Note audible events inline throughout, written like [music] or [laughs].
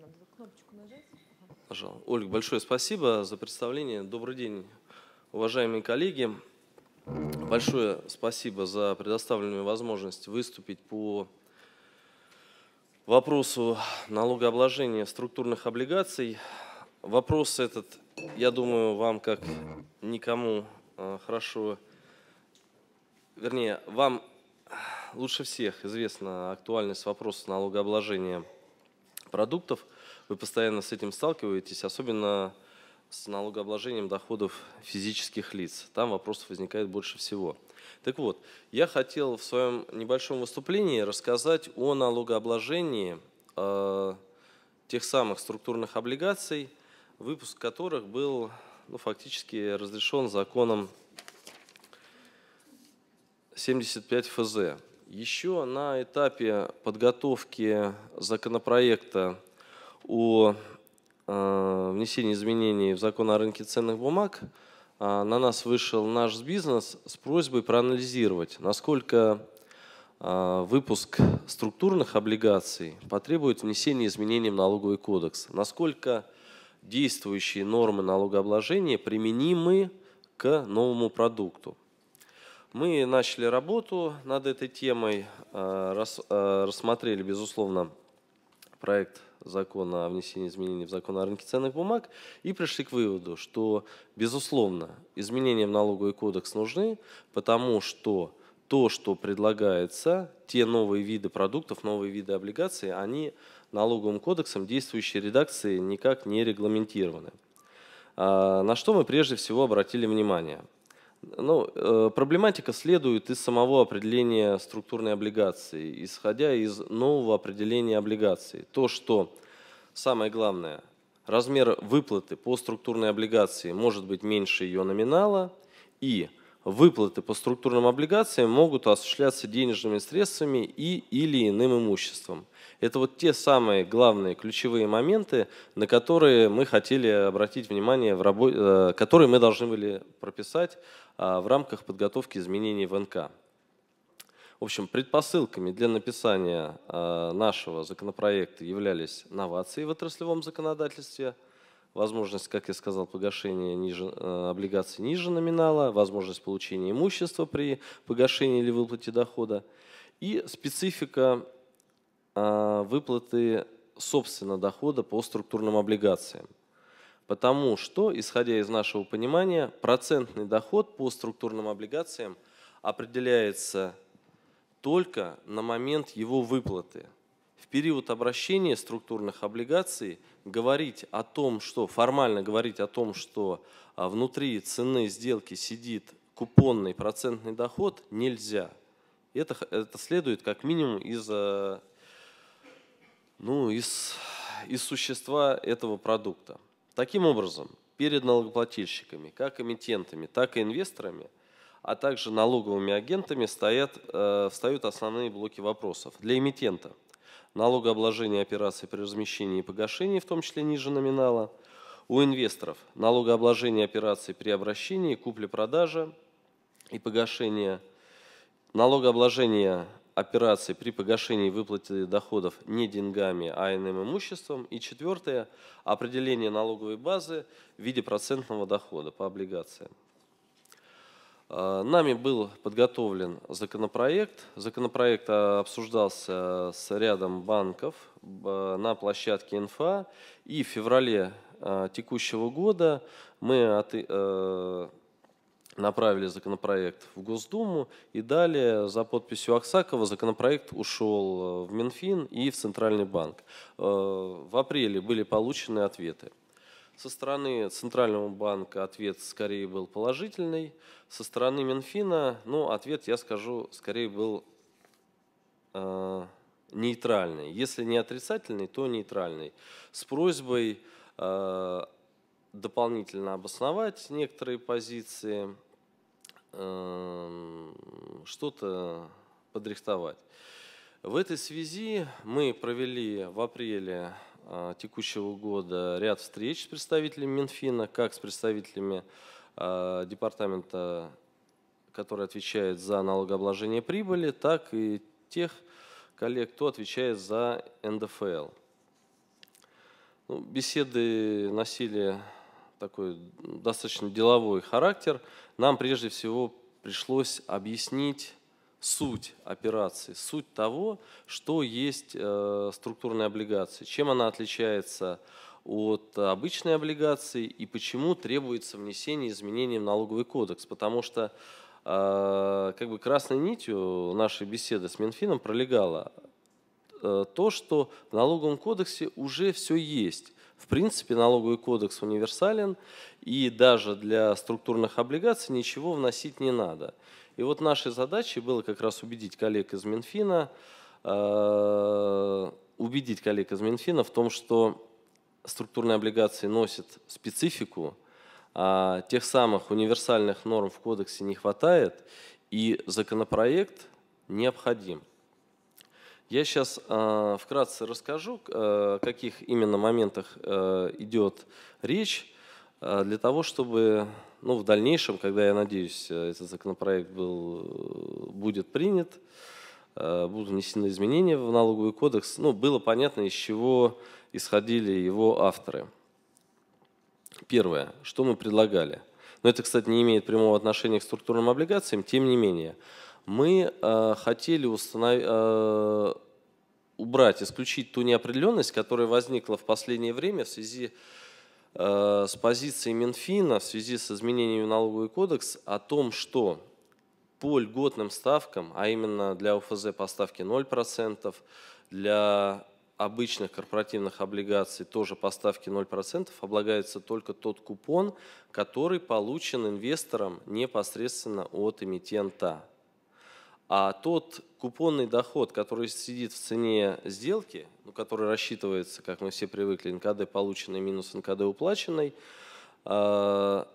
Там надо кнопочку нажать. Пожалуйста. Ольга, большое спасибо за представление. Добрый день, уважаемые коллеги. Большое спасибо за предоставленную возможность выступить по вопросу налогообложения структурных облигаций. Вопрос этот, я думаю, вам как никому э, хорошо, вернее, вам лучше всех известна актуальность вопроса налогообложения продуктов. Вы постоянно с этим сталкиваетесь, особенно с налогообложением доходов физических лиц. Там вопросов возникает больше всего. Так вот, я хотел в своем небольшом выступлении рассказать о налогообложении э, тех самых структурных облигаций, выпуск которых был ну, фактически разрешен законом 75 ФЗ. Еще на этапе подготовки законопроекта о э, внесении изменений в закон о рынке ценных бумаг а, на нас вышел наш бизнес с просьбой проанализировать, насколько а, выпуск структурных облигаций потребует внесения изменений в налоговый кодекс, насколько действующие нормы налогообложения применимы к новому продукту. Мы начали работу над этой темой, э, э, рассмотрели, безусловно, проект закона о внесении изменений в закон о рынке ценных бумаг и пришли к выводу, что, безусловно, изменения в налоговый кодекс нужны, потому что то, что предлагается, те новые виды продуктов, новые виды облигаций, они налоговым кодексом действующей редакции никак не регламентированы. А, на что мы прежде всего обратили внимание – ну, э, проблематика следует из самого определения структурной облигации, исходя из нового определения облигации. То, что самое главное, размер выплаты по структурной облигации может быть меньше ее номинала, и выплаты по структурным облигациям могут осуществляться денежными средствами и или иным имуществом. Это вот те самые главные ключевые моменты, на которые мы хотели обратить внимание, в работе, э, которые мы должны были прописать а, в рамках подготовки изменений в НК. В общем, предпосылками для написания а, нашего законопроекта являлись новации в отраслевом законодательстве, возможность, как я сказал, погашения ниже, а, облигаций ниже номинала, возможность получения имущества при погашении или выплате дохода и специфика выплаты собственно дохода по структурным облигациям. Потому что, исходя из нашего понимания, процентный доход по структурным облигациям определяется только на момент его выплаты. В период обращения структурных облигаций говорить о том, что формально говорить о том, что а, внутри цены сделки сидит купонный процентный доход, нельзя. Это, это следует как минимум из, э, ну, из, из существа этого продукта. Таким образом, перед налогоплательщиками, как эмитентами, так и инвесторами, а также налоговыми агентами стоят, э, встают основные блоки вопросов. Для эмитента – налогообложение операций при размещении и погашении, в том числе ниже номинала. У инвесторов – налогообложение операций при обращении, купле-продаже и погашении. Налогообложение операций при погашении выплаты доходов не деньгами, а иным имуществом. И четвертое – определение налоговой базы в виде процентного дохода по облигациям. А, нами был подготовлен законопроект. Законопроект а, обсуждался с рядом банков на площадке «Инфа». И в феврале а, текущего года мы э, направили законопроект в Госдуму, и далее за подписью Аксакова законопроект ушел э, в Минфин и в Центральный банк. Э, в апреле были получены ответы. Со стороны Центрального банка ответ скорее был положительный, со стороны Минфина, ну, ответ, я скажу, скорее был э, нейтральный. Если не отрицательный, то нейтральный. С просьбой э, дополнительно обосновать некоторые позиции, Эм, что-то подрихтовать. В этой связи мы провели в апреле э, текущего года ряд встреч с представителями Минфина, как с представителями э, департамента, который отвечает за налогообложение прибыли, так и тех коллег, кто отвечает за НДФЛ. Ну, беседы носили такой достаточно деловой характер, нам прежде всего пришлось объяснить суть операции, суть того, что есть э, структурная облигация, чем она отличается от обычной облигации и почему требуется внесение изменений в налоговый кодекс, потому что э, как бы красной нитью нашей беседы с Минфином пролегало э, то, что в налоговом кодексе уже все есть. В принципе, налоговый кодекс универсален, и даже для структурных облигаций ничего вносить не надо. И вот нашей задачей было как раз убедить коллег из Минфина, э, убедить коллег из Минфина в том, что структурные облигации носят специфику, а тех самых универсальных норм в кодексе не хватает, и законопроект необходим. Я сейчас э, вкратце расскажу, э, о каких именно моментах э, идет речь, э, для того, чтобы ну, в дальнейшем, когда, я надеюсь, э, этот законопроект был, э, будет принят, э, будут внесены изменения в налоговый кодекс, ну, было понятно, из чего исходили его авторы. Первое, что мы предлагали. Но это, кстати, не имеет прямого отношения к структурным облигациям, тем не менее – мы э, хотели установ... э, убрать, исключить ту неопределенность, которая возникла в последнее время в связи э, с позицией Минфина, в связи с изменениями в налоговый кодекс о том, что по льготным ставкам, а именно для ОФЗ поставки 0%, для обычных корпоративных облигаций тоже поставки 0% облагается только тот купон, который получен инвестором непосредственно от эмитента. А тот купонный доход, который сидит в цене сделки, ну, который рассчитывается, как мы все привыкли, НКД полученный минус НКД уплаченный, а,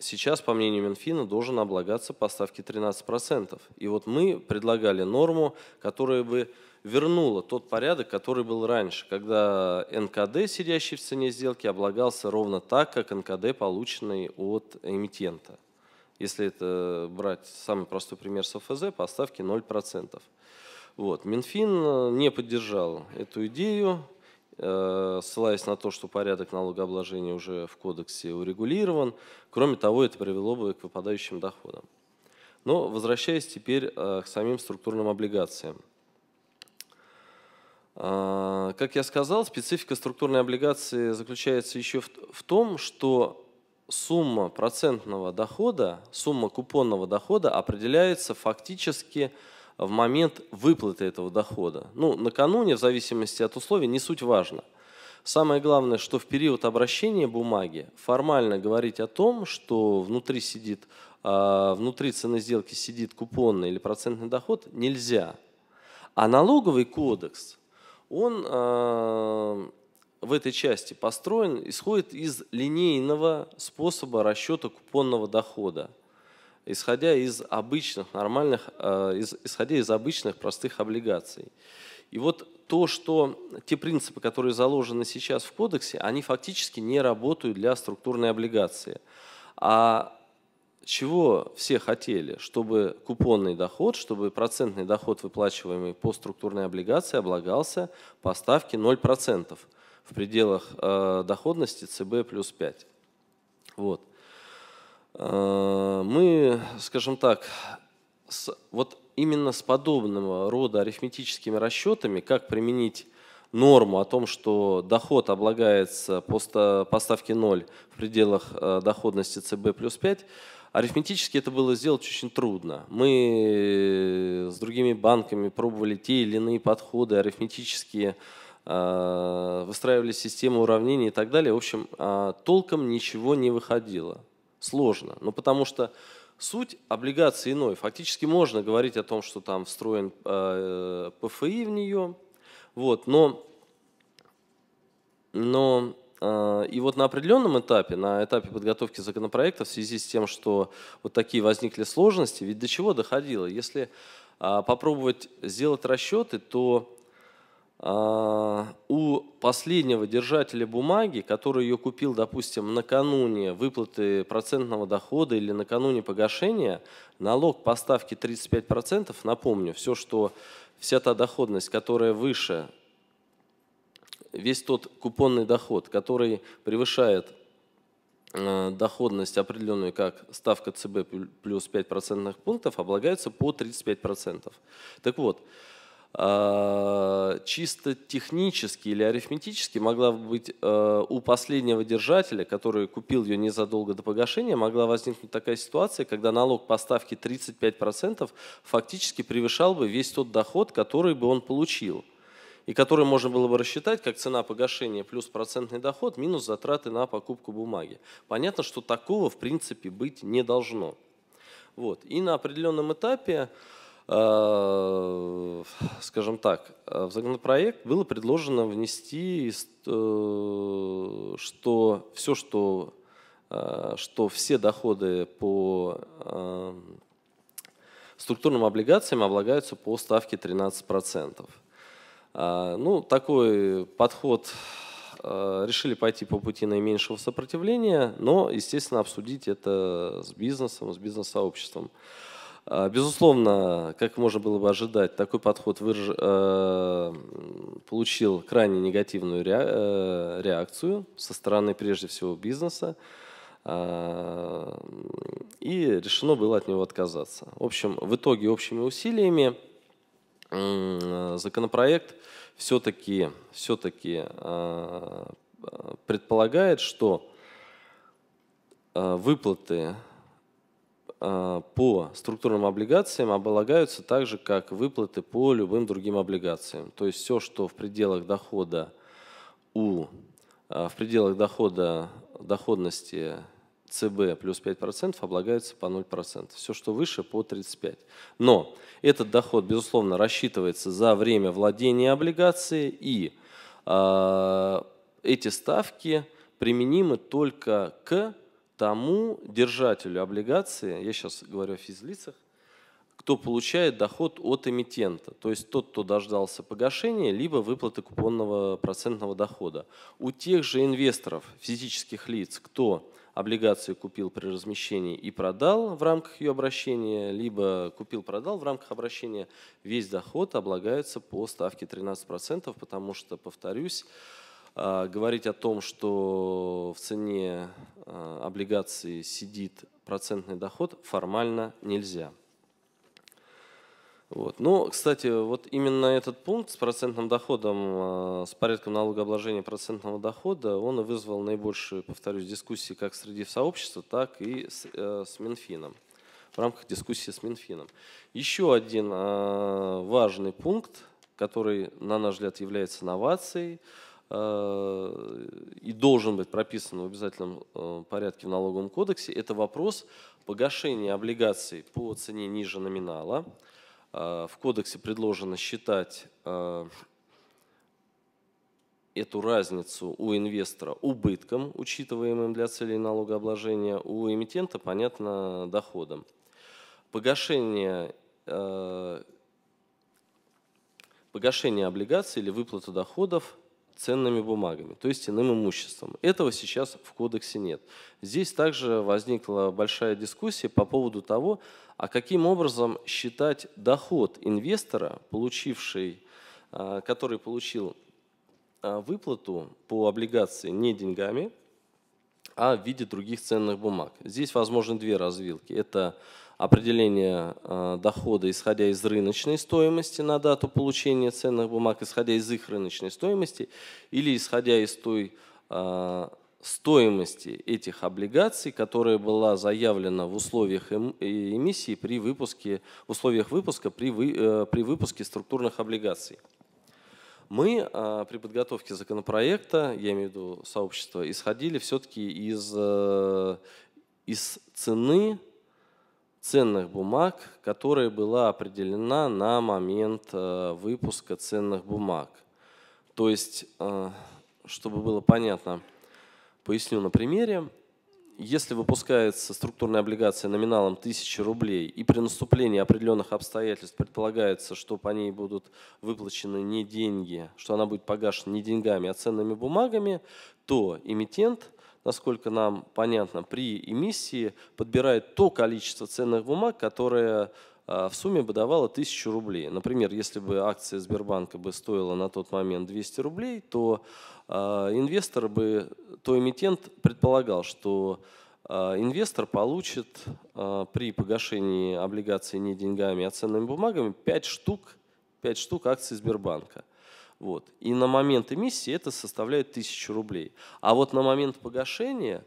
сейчас, по мнению Минфина, должен облагаться по ставке 13%. И вот мы предлагали норму, которая бы вернула тот порядок, который был раньше, когда НКД, сидящий в цене сделки, облагался ровно так, как НКД, полученный от эмитента. Если это брать самый простой пример с ОФЗ, по ставке 0%. Вот. Минфин э, не поддержал эту идею, э, ссылаясь на то, что порядок налогообложения уже в кодексе урегулирован. Кроме того, это привело бы к выпадающим доходам. Но возвращаясь теперь э, к самим структурным облигациям. Как я сказал, специфика структурной облигации заключается еще в том, что сумма процентного дохода, сумма купонного дохода определяется фактически в момент выплаты этого дохода. Ну, накануне, в зависимости от условий, не суть важно. Самое главное, что в период обращения бумаги формально говорить о том, что внутри сидит, а, внутри цены сделки сидит купонный или процентный доход, нельзя. А налоговый кодекс, он а, в этой части построен, исходит из линейного способа расчета купонного дохода, исходя из обычных, нормальных, э, исходя из обычных простых облигаций. И вот то, что те принципы, которые заложены сейчас в кодексе, они фактически не работают для структурной облигации. А чего все хотели? Чтобы купонный доход, чтобы процентный доход, выплачиваемый по структурной облигации, облагался по ставке 0% в пределах э, доходности ЦБ плюс 5. Вот. Э, мы, скажем так, с, вот именно с подобного рода арифметическими расчетами, как применить норму о том, что доход облагается по, по ставке 0 в пределах э, доходности ЦБ плюс 5, арифметически это было сделать очень трудно. Мы с другими банками пробовали те или иные подходы арифметические, Э, выстраивали систему уравнений и так далее. В общем, э, толком ничего не выходило. Сложно. но ну, потому что суть облигации иной. Фактически можно говорить о том, что там встроен э, ПФИ в нее. Вот, но, но и вот на определенном этапе, на этапе подготовки законопроекта, в связи с тем, что вот такие возникли сложности, ведь до чего доходило? Если попробовать сделать расчеты, то а, у последнего держателя бумаги, который ее купил, допустим, накануне выплаты процентного дохода или накануне погашения, налог по ставке 35%, напомню, все, что вся та доходность, которая выше, весь тот купонный доход, который превышает э, доходность определенную как ставка ЦБ плюс 5 процентных пунктов, облагается по 35%. Так вот, Э, чисто технически или арифметически могла быть э, у последнего держателя, который купил ее незадолго до погашения, могла возникнуть такая ситуация, когда налог по ставке 35% фактически превышал бы весь тот доход, который бы он получил и который можно было бы рассчитать как цена погашения плюс процентный доход минус затраты на покупку бумаги. Понятно, что такого в принципе быть не должно. Вот. И на определенном этапе Э, скажем так, э, в законопроект было предложено внести, э, что все, что, что все доходы по структурным облигациям облагаются по ставке 13%. Ну, такой подход решили пойти по пути наименьшего сопротивления, но, естественно, обсудить это с бизнесом, с бизнес-сообществом. бизнес сообществом а, безусловно, как можно было бы ожидать, такой подход выраж... Э, получил крайне негативную э, реакцию со стороны прежде всего бизнеса, а, и решено было от него отказаться. В общем, в итоге общими усилиями законопроект все-таки все, -таки, все а, -таки предполагает, что выплаты а, по структурным облигациям облагаются так же, как выплаты по любым другим облигациям. То есть все, что в пределах дохода у а, в пределах дохода, доходности ЦБ плюс 5% облагается по 0%. Все, что выше, по 35%. Но этот доход, безусловно, рассчитывается за время владения облигацией, и э, эти ставки применимы только к тому держателю облигации, я сейчас говорю о физлицах, кто получает доход от эмитента, то есть тот, кто дождался погашения, либо выплаты купонного процентного дохода. У тех же инвесторов, физических лиц, кто облигации купил при размещении и продал в рамках ее обращения, либо купил-продал в рамках обращения, весь доход облагается по ставке 13%, потому что, повторюсь, а, говорить о том, что в цене а, облигации сидит процентный доход, формально нельзя. Вот. Но, кстати, вот именно этот пункт с процентным доходом, а, с порядком налогообложения процентного дохода, он и вызвал наибольшие, повторюсь, дискуссии как среди сообщества, так и с, э, с Минфином, в рамках дискуссии с Минфином. Еще один э, важный пункт, который, на наш взгляд, является новацией – Э, и должен быть прописан в обязательном э, порядке в налоговом кодексе, это вопрос погашения облигаций по цене ниже номинала. Э, в кодексе предложено считать эту разницу у инвестора убытком, учитываемым для целей налогообложения, у эмитента, понятно, доходом. Погашение погашение облигаций или выплата доходов ценными бумагами, то есть иным имуществом. Этого сейчас в кодексе нет. Здесь также возникла большая дискуссия по поводу того, а каким образом считать доход инвестора, получивший, а, который получил а, выплату по облигации не деньгами, а в виде других ценных бумаг. Здесь возможны две развилки. Это определение а, дохода, исходя из рыночной стоимости на дату получения ценных бумаг, исходя из их рыночной стоимости или исходя из той а, стоимости этих облигаций, которая была заявлена в условиях эм, эмиссии при выпуске, условиях выпуска при, вы, э, при выпуске структурных облигаций. Мы а, при подготовке законопроекта, я имею в виду сообщество, исходили все-таки из, э, из цены ценных бумаг, которая была определена на момент э, выпуска ценных бумаг. То есть, э, чтобы было понятно, поясню на примере. Если выпускается структурная облигация номиналом 1000 рублей и при наступлении определенных обстоятельств предполагается, что по ней будут выплачены не деньги, что она будет погашена не деньгами, а ценными бумагами, то эмитент – насколько нам понятно, при эмиссии подбирает то количество ценных бумаг, которое а, в сумме бы давало 1000 рублей. Например, если бы акция Сбербанка бы стоила на тот момент 200 рублей, то а, инвестор бы, то эмитент предполагал, что а, инвестор получит при погашении облигаций не деньгами, а ценными бумагами 5 штук, 5 штук акций Сбербанка. Вот. И на момент эмиссии это составляет 1000 рублей. А вот на момент погашения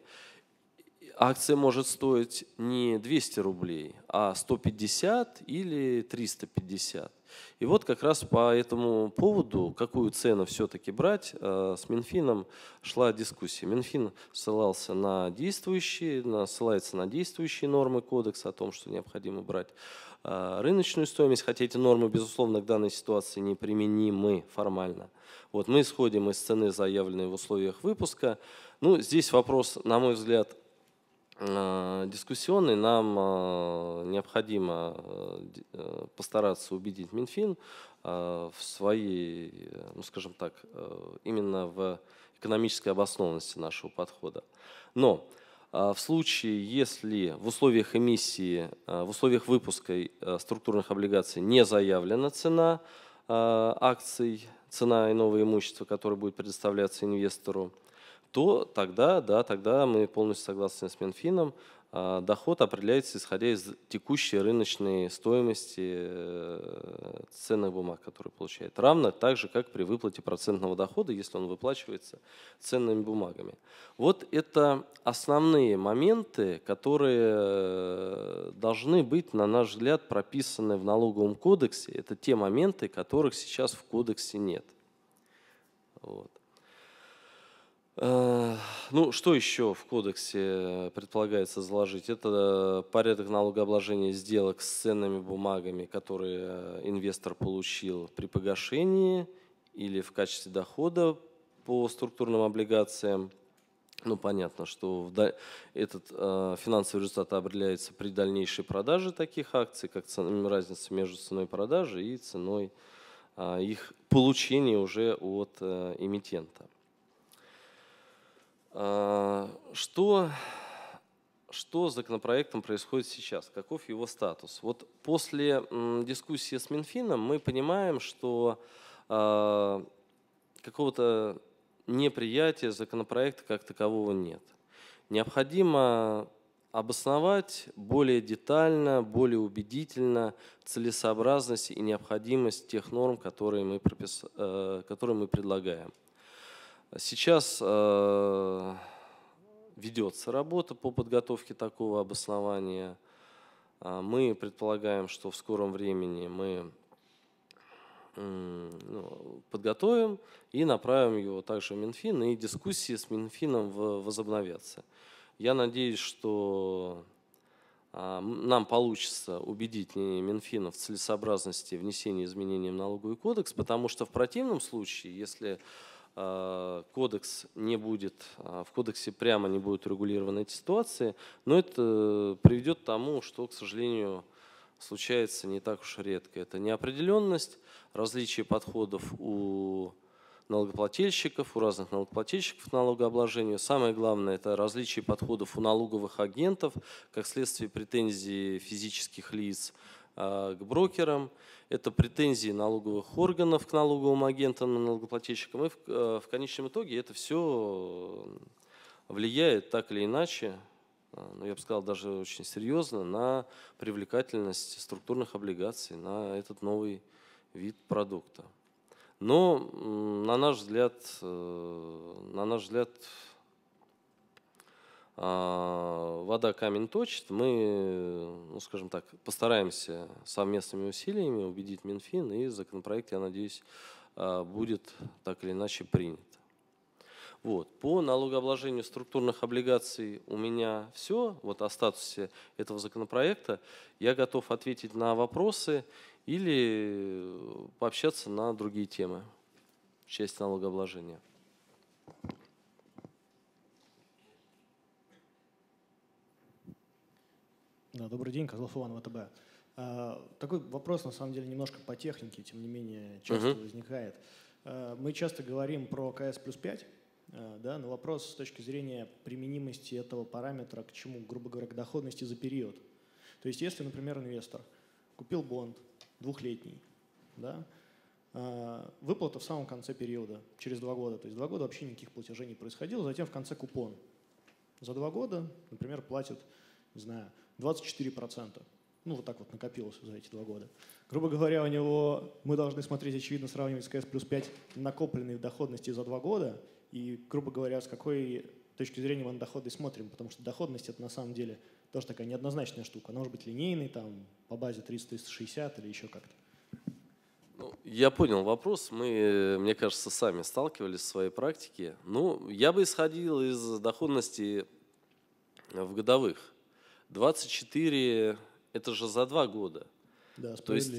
акция может стоить не 200 рублей, а 150 или 350. И вот как раз по этому поводу, какую цену все-таки брать, э, с Минфином шла дискуссия. Минфин ссылался на действующие, на, ссылается на действующие нормы кодекса о том, что необходимо брать э, рыночную стоимость, хотя эти нормы, безусловно, к данной ситуации неприменимы формально. Вот мы исходим из цены, заявленной в условиях выпуска. Ну, здесь вопрос, на мой взгляд, Э, дискуссионный, нам э, необходимо э, постараться убедить Минфин в своей, ну скажем так, именно в экономической обоснованности нашего подхода. Но в случае, если в условиях эмиссии, в условиях выпуска структурных облигаций не заявлена цена акций, цена иного имущества, которое будет предоставляться инвестору, то тогда, да, тогда мы полностью согласны с Минфином. А, доход определяется исходя из текущей рыночной стоимости э, ценных бумаг, которые получает. Равно так же, как при выплате процентного дохода, если он выплачивается ценными бумагами. Вот это основные моменты, которые э, должны быть, на наш взгляд, прописаны в налоговом кодексе. Это те моменты, которых сейчас в кодексе нет. Вот. Э, ну, что еще в кодексе предполагается заложить? Это э, порядок налогообложения сделок с ценными бумагами, которые э, инвестор получил при погашении или в качестве дохода по структурным облигациям. Ну, понятно, что этот финансовый результат определяется при дальнейшей продаже таких акций, как разница между ценой продажи и ценой их получения уже от эмитента. А, что, что с законопроектом происходит сейчас? Каков его статус? Вот после дискуссии с Минфином мы понимаем, что а, какого-то неприятия законопроекта как такового нет. Необходимо обосновать более детально, более убедительно целесообразность и необходимость тех норм, которые мы, пропис... Э, которые мы предлагаем. Сейчас э, ведется работа по подготовке такого обоснования. А, мы предполагаем, что в скором времени мы ну, подготовим и направим его также в Минфин, и дискуссии с Минфином возобновятся. Я надеюсь, что а, нам получится убедить Минфина в целесообразности внесения изменений в налоговый кодекс, потому что в противном случае, если Э, кодекс не будет, э, в кодексе прямо не будут регулированы эти ситуации, но это приведет к тому, что, к сожалению, случается не так уж редко. Это неопределенность, различие подходов у налогоплательщиков, у разных налогоплательщиков налогообложению. Самое главное – это различие подходов у налоговых агентов, как следствие претензий физических лиц а, к брокерам, это претензии налоговых органов к налоговым агентам, налогоплательщикам. И в, а, в конечном итоге это все влияет так или иначе, а, ну, я бы сказал, даже очень серьезно, на привлекательность структурных облигаций, на этот новый вид продукта. Но, на наш взгляд, э, на наш взгляд а, вода камень точит, мы, ну, скажем так, постараемся совместными усилиями убедить Минфин, и законопроект, я надеюсь, а, будет так или иначе принят. Вот. По налогообложению структурных облигаций у меня все. Вот о статусе этого законопроекта я готов ответить на вопросы или пообщаться на другие темы в части налогообложения. Да, добрый день, Козлов Иван, ВТБ. А, такой вопрос, на самом деле, немножко по технике, тем не менее, часто uh-huh. возникает. А, мы часто говорим про КС плюс 5, а, да, но вопрос с точки зрения применимости этого параметра к чему, грубо говоря, к доходности за период. То есть, если, например, инвестор купил бонд двухлетний, да, выплата в самом конце периода, через два года, то есть два года вообще никаких платежей не происходило, затем в конце купон. За два года, например, платит не знаю, 24%. Ну, вот так вот накопилось за эти два года. Грубо говоря, у него мы должны смотреть, очевидно, сравнивать с КС плюс 5 накопленные доходности за два года. И, грубо говоря, с какой точки зрения мы на доходы смотрим, потому что доходность это на самом деле тоже такая неоднозначная штука. Она может быть линейной, там, по базе 30-360 или еще как-то. Ну, я понял вопрос. Мы, мне кажется, сами сталкивались в своей практике. Ну, я бы исходил из доходности в годовых. 24 это же за два года. Да, То есть,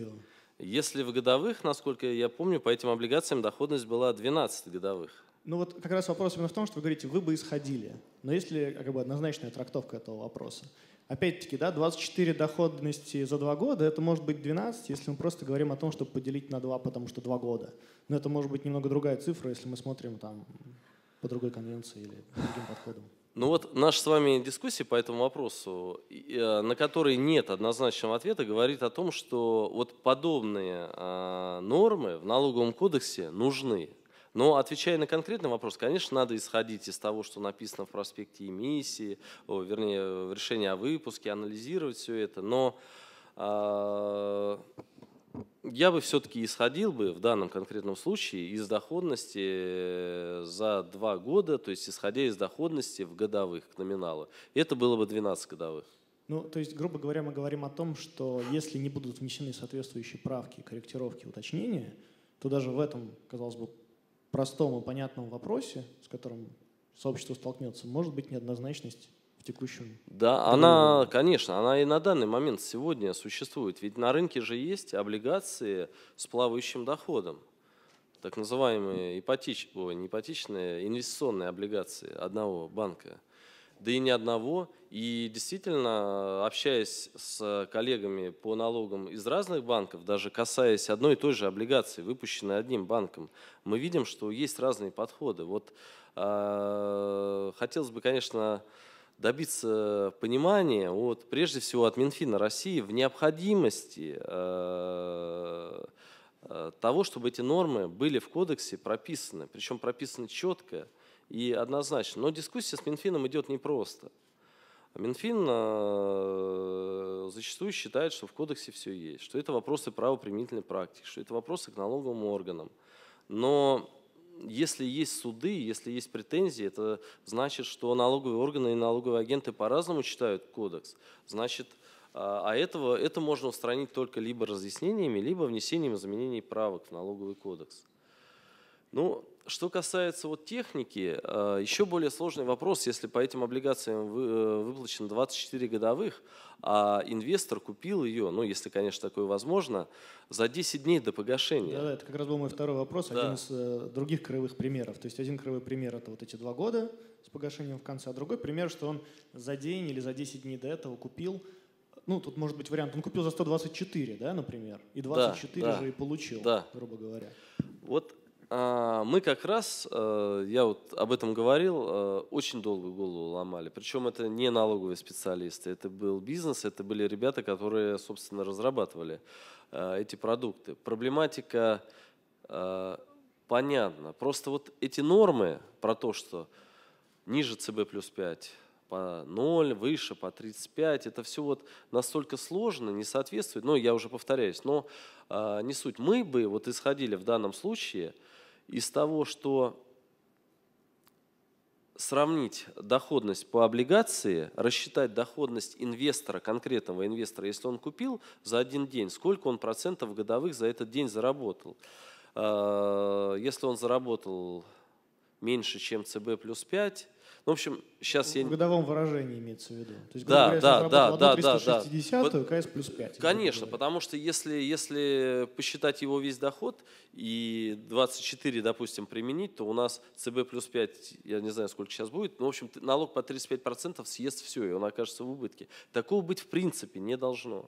если в годовых, насколько я помню, по этим облигациям доходность была 12 годовых. Ну вот как раз вопрос именно в том, что вы говорите, вы бы исходили. Но есть ли как бы однозначная трактовка этого вопроса? Опять-таки, да, 24 доходности за два года, это может быть 12, если мы просто говорим о том, чтобы поделить на два, потому что два года. Но это может быть немного другая цифра, если мы смотрим там по другой конвенции или по другим подходам. Ну вот наша с вами дискуссия по этому вопросу, э, на который нет однозначного ответа, говорит о том, что вот подобные а, нормы в налоговом кодексе нужны. Но отвечая на конкретный вопрос, конечно, надо исходить из того, что написано в проспекте эмиссии, вернее, в решении о выпуске, анализировать все это. Но а, я бы все-таки исходил бы в данном конкретном случае из доходности э, за два года, то есть исходя из доходности в годовых к номиналу. Это было бы 12 годовых. Ну, то есть, грубо говоря, мы говорим о том, что если не будут внесены соответствующие правки, корректировки, уточнения, то даже в этом, казалось бы, простом и понятном вопросе, с которым сообщество столкнется, может быть неоднозначность текущем. Да, рынке. она, конечно, она и на данный момент сегодня существует. Ведь на рынке же есть облигации с плавающим доходом. Так называемые ипотеч... Ой, не ипотечные, инвестиционные облигации одного банка. Да и ни одного. И действительно, общаясь с коллегами по налогам из разных банков, даже касаясь одной и той же облигации, выпущенной одним банком, мы видим, что есть разные подходы. Вот э, хотелось бы, конечно, добиться понимания, от, прежде всего от Минфина России, в необходимости э, э, того, чтобы эти нормы были в кодексе прописаны, причем прописаны четко и однозначно. Но дискуссия с Минфином идет непросто. Минфин э, зачастую считает, что в кодексе все есть, что это вопросы правоприменительной практики, что это вопросы к налоговым органам. Но если есть суды, если есть претензии, это значит, что налоговые органы и налоговые агенты по-разному читают кодекс. Значит, а, а этого, это можно устранить только либо разъяснениями, либо внесением изменений правок в налоговый кодекс. Ну, что касается вот техники, э, еще более сложный вопрос, если по этим облигациям э, выплачено 24 годовых, а инвестор купил ее, ну, если, конечно, такое возможно, за 10 дней до погашения. Да, это как раз был мой второй вопрос, да. один из э, других краевых примеров. То есть один краевой пример – это вот эти два года с погашением в конце, а другой пример, что он за день или за 10 дней до этого купил ну, тут может быть вариант, он купил за 124, да, например, и 24 да, да, же и получил, да. грубо говоря. Вот а, мы как раз, э, я вот об этом говорил, э, очень долго голову ломали. Причем это не налоговые специалисты, это был бизнес, это были ребята, которые, собственно, разрабатывали э, эти продукты. Проблематика понятна. Просто вот эти нормы про то, что ниже ЦБ плюс 5, по 0, выше, по 35. Это все вот настолько сложно, не соответствует. Но ну, я уже повторяюсь, но не суть. Мы бы вот исходили в данном случае – из того, что сравнить доходность по облигации, рассчитать доходность инвестора, конкретного инвестора, если он купил за один день, сколько он процентов годовых за этот день заработал. Э, если он заработал меньше, чем ЦБ плюс 5, ну, в общем, сейчас в я... В годовом выражении имеется в виду. То есть, да, говоря, да, да, да, да, да. КС плюс 5. Конечно, потому что если, если посчитать его весь доход и 24, допустим, применить, то у нас ЦБ плюс 5, я не знаю, сколько сейчас будет, но, в общем, налог по 35% съест все, и он окажется в убытке. Такого быть в принципе не должно.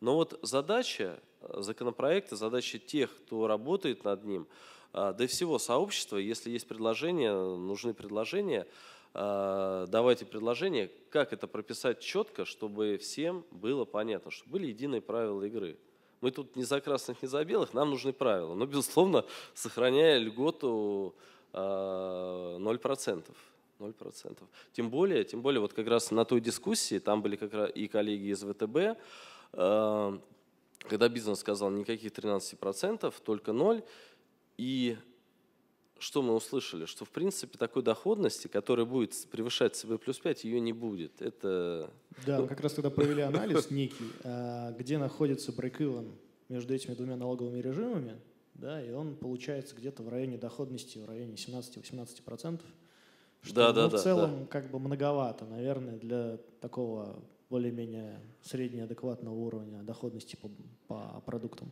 Но вот задача э, законопроекта, задача тех, кто работает над ним, э, да и всего сообщества, если есть предложения, нужны предложения – а, давайте предложение, как это прописать четко, чтобы всем было понятно, чтобы были единые правила игры. Мы тут не за красных, не за белых, нам нужны правила. Но, безусловно, сохраняя льготу 0%. А, 0%. Тем более, тем более, вот как раз на той дискуссии, там были как раз и коллеги из ВТБ, а, когда бизнес сказал никаких 13%, только 0%, и что мы услышали? Что, в принципе, такой доходности, которая будет превышать себе плюс 5, ее не будет. Это... Да, ну... как раз тогда провели [laughs] анализ некий, а, где находится брейк между этими двумя налоговыми режимами, да, и он получается где-то в районе доходности, в районе 17-18%, что да, да, ну, да, в целом да. как бы многовато, наверное, для такого более-менее среднеадекватного уровня доходности по, по продуктам.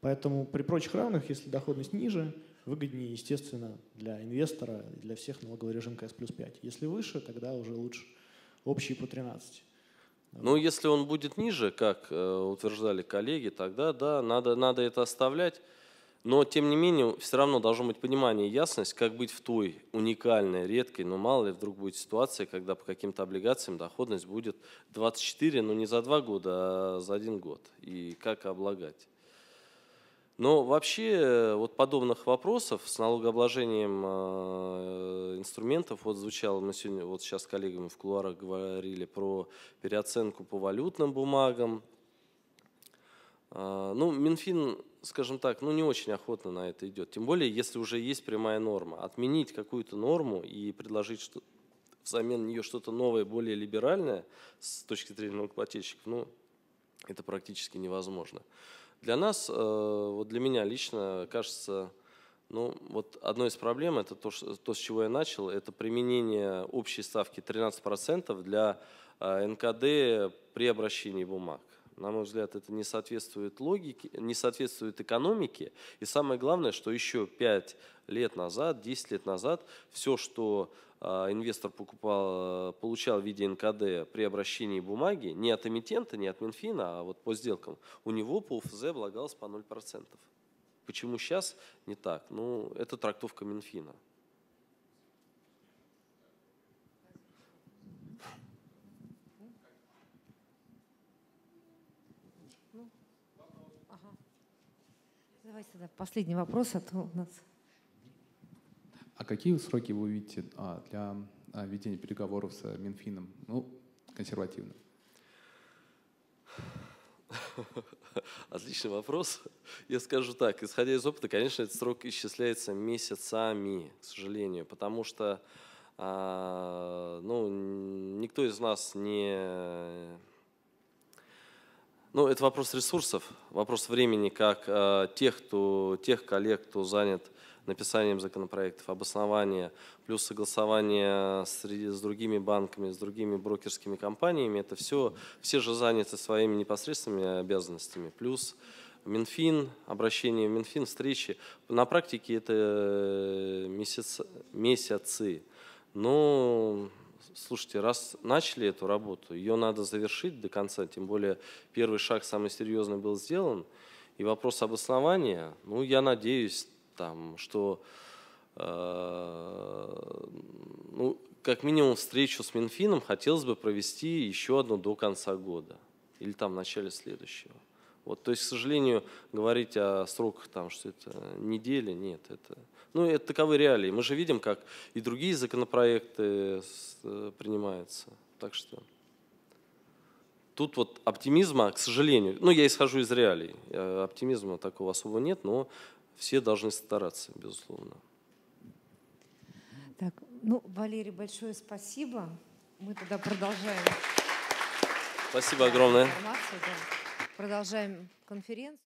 Поэтому при прочих равных, если доходность ниже, выгоднее, естественно, для инвестора и для всех налоговый режим КС плюс 5. Если выше, тогда уже лучше общий по 13. Ну, если он будет ниже, как э, утверждали коллеги, тогда да, надо, надо это оставлять. Но, тем не менее, все равно должно быть понимание и ясность, как быть в той уникальной, редкой, но мало ли вдруг будет ситуация, когда по каким-то облигациям доходность будет 24, но не за два года, а за один год. И как облагать. Но вообще э, вот подобных вопросов с налогообложением э, инструментов, вот звучало, мы сегодня, вот сейчас с коллегами в кулуарах говорили про переоценку по валютным бумагам. А, ну, Минфин, скажем так, ну не очень охотно на это идет. Тем более, если уже есть прямая норма. Отменить какую-то норму и предложить что взамен нее что-то новое, более либеральное с точки зрения налогоплательщиков, ну, это практически невозможно. Для нас, э, вот для меня лично, кажется, ну, вот одной из проблем, это то, что, то, с чего я начал, это применение общей ставки 13% для э, НКД при обращении бумаг. На мой взгляд, это не соответствует логике, не соответствует экономике. И самое главное, что еще 5 лет назад, 10 лет назад, все, что а, инвестор покупал, э, получал в виде НКД при обращении бумаги не от эмитента, не от Минфина, а вот по сделкам, у него по УФЗ влагалось по 0%. Почему сейчас не так? Ну, это трактовка Минфина. Ну. Ага. Давайте тогда последний вопрос, а то у нас... А какие сроки вы видите а, для а, ведения переговоров с Минфином? Ну, консервативно. [laughs] Отличный вопрос. Я скажу так, исходя из опыта, конечно, этот срок исчисляется месяцами, к сожалению, потому что а, ну, никто из нас не, ну, это вопрос ресурсов, вопрос времени, как э, тех, кто, тех коллег, кто занят написанием законопроектов, обоснование, плюс согласование среди с другими банками, с другими брокерскими компаниями. Это все, все же заняты своими непосредственными обязанностями. Плюс Минфин, обращение в Минфин, встречи. На практике это э, месяц, месяцы. Но слушайте, раз начали эту работу, ее надо завершить до конца, тем более первый шаг самый серьезный был сделан. И вопрос обоснования, ну, я надеюсь, там, что э, ну, как минимум встречу с Минфином хотелось бы провести еще одну до конца года или там в начале следующего. Вот, то есть, к сожалению, говорить о сроках, там, что это неделя, нет, это ну, это таковы реалии. Мы же видим, как и другие законопроекты э, э, принимаются. Так что тут вот оптимизма, к сожалению, ну, я исхожу из реалий. Э, оптимизма такого особо нет, но все должны стараться, безусловно. Так, ну, Валерий, большое спасибо. Мы тогда продолжаем. Спасибо огромное. Да. Продолжаем конференцию.